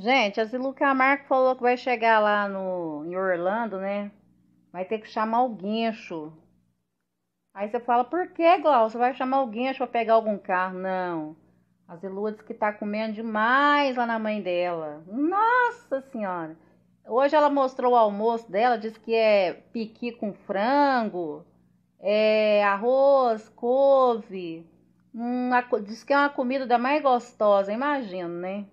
Gente, a Zilu Camargo falou que vai chegar lá no, em Orlando, né? Vai ter que chamar o guincho. Aí você fala, por que, Glau? Você vai chamar o guincho pra pegar algum carro? Não. A Zilu disse que tá comendo demais lá na mãe dela. Nossa Senhora! Hoje ela mostrou o almoço dela, disse que é piqui com frango, é arroz, couve. Hum, diz que é uma comida da mais gostosa, imagino, né?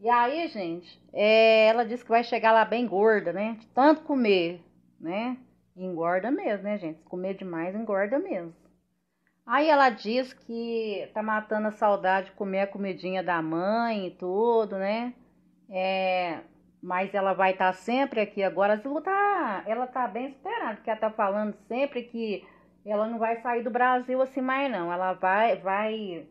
E aí, gente, é, ela disse que vai chegar lá bem gorda, né? De tanto comer, né? Engorda mesmo, né, gente? Se comer demais, engorda mesmo. Aí ela diz que tá matando a saudade de comer a comidinha da mãe e tudo, né? É, mas ela vai estar tá sempre aqui agora. Ela tá, ela tá bem esperada, porque ela tá falando sempre que ela não vai sair do Brasil assim mais não. Ela vai, vai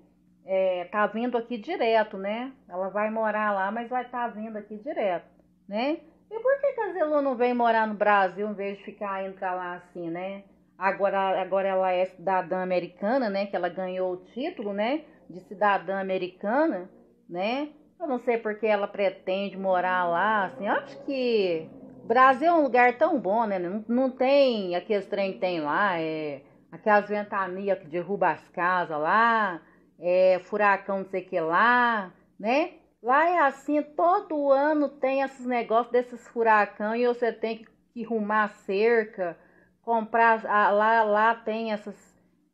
é, tá vindo aqui direto, né? Ela vai morar lá, mas vai estar tá vindo aqui direto, né? E por que, que a Zelô não vem morar no Brasil em vez de ficar indo pra lá assim, né? Agora, agora ela é cidadã americana, né? Que ela ganhou o título, né? De cidadã americana, né? Eu não sei porque ela pretende morar lá, assim. Eu acho que Brasil é um lugar tão bom, né? Não, não tem aqueles trem que tem lá, é aquelas ventanias que derruba as casas lá é, furacão não sei que lá, né? Lá é assim, todo ano tem esses negócios desses furacão e você tem que arrumar a cerca, comprar, a, lá, lá tem essas,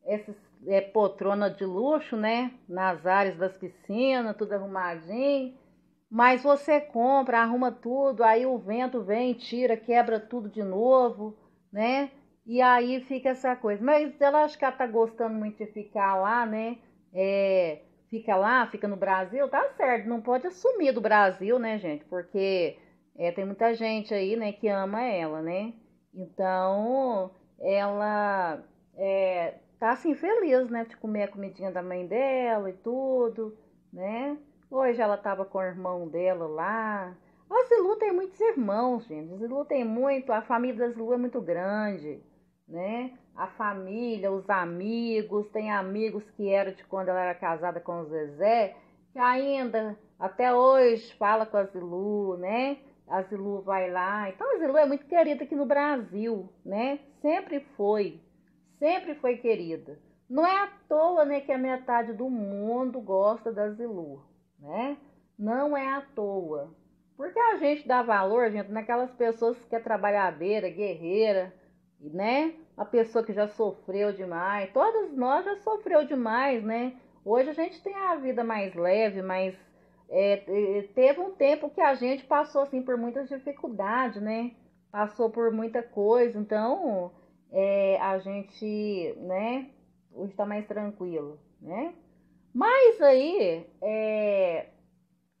essas é, de luxo, né? Nas áreas das piscinas, tudo arrumadinho. Mas você compra, arruma tudo, aí o vento vem, tira, quebra tudo de novo, né? E aí fica essa coisa. Mas ela acho que ela tá gostando muito de ficar lá, né? é, fica lá, fica no Brasil, tá certo, não pode assumir do Brasil, né, gente? Porque é, tem muita gente aí, né, que ama ela, né? Então, ela é, tá assim, feliz, né, de comer a comidinha da mãe dela e tudo, né? Hoje ela tava com o irmão dela lá. A Zilu tem muitos irmãos, gente. A Zilu tem muito, a família da Zilu é muito grande né? A família, os amigos, tem amigos que eram de quando ela era casada com o Zezé, que ainda até hoje fala com a Zilu, né? A Zilu vai lá. Então a Zilu é muito querida aqui no Brasil, né? Sempre foi, sempre foi querida. Não é à toa, né, que a metade do mundo gosta da Zilu, né? Não é à toa. Porque a gente dá valor, gente, naquelas pessoas que é trabalhadeira, guerreira, né? a pessoa que já sofreu demais, todos nós já sofreu demais, né? Hoje a gente tem a vida mais leve, mas é, teve um tempo que a gente passou assim por muitas dificuldades, né? Passou por muita coisa, então é, a gente, né? Hoje está mais tranquilo, né? Mas aí é,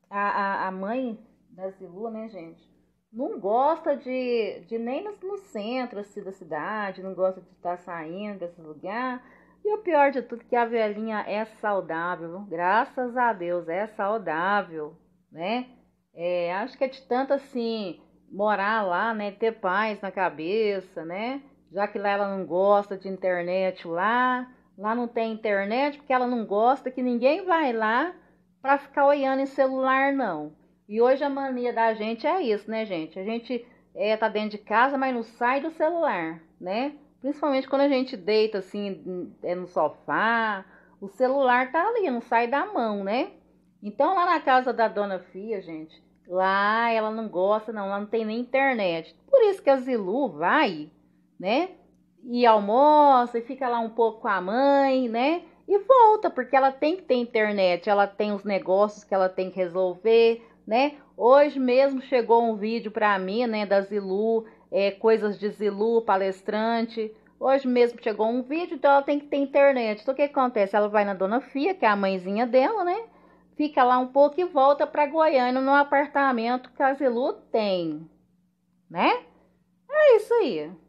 a, a, mãe da Zilu, né, gente? não gosta de, de nem no, no centro assim, da cidade, não gosta de estar tá saindo desse lugar. E o pior de tudo é que a velhinha é saudável, graças a Deus, é saudável, né? É, acho que é de tanto assim morar lá, né, ter paz na cabeça, né? Já que lá ela não gosta de internet lá, lá não tem internet porque ela não gosta que ninguém vai lá para ficar olhando em celular não. E hoje a mania da gente é isso, né, gente? A gente é, tá dentro de casa, mas não sai do celular, né? Principalmente quando a gente deita assim, é no sofá, o celular tá ali, não sai da mão, né? Então lá na casa da dona Fia, gente, lá ela não gosta, não, lá não tem nem internet. Por isso que a Zilu vai, né? E almoça e fica lá um pouco com a mãe, né? E volta, porque ela tem que ter internet, ela tem os negócios que ela tem que resolver, né? Hoje mesmo chegou um vídeo para mim, né, da Zilu, é, coisas de Zilu, palestrante. Hoje mesmo chegou um vídeo, então ela tem que ter internet. Então o que acontece? Ela vai na dona Fia, que é a mãezinha dela, né? Fica lá um pouco e volta para Goiânia no apartamento que a Zilu tem, né? É isso aí.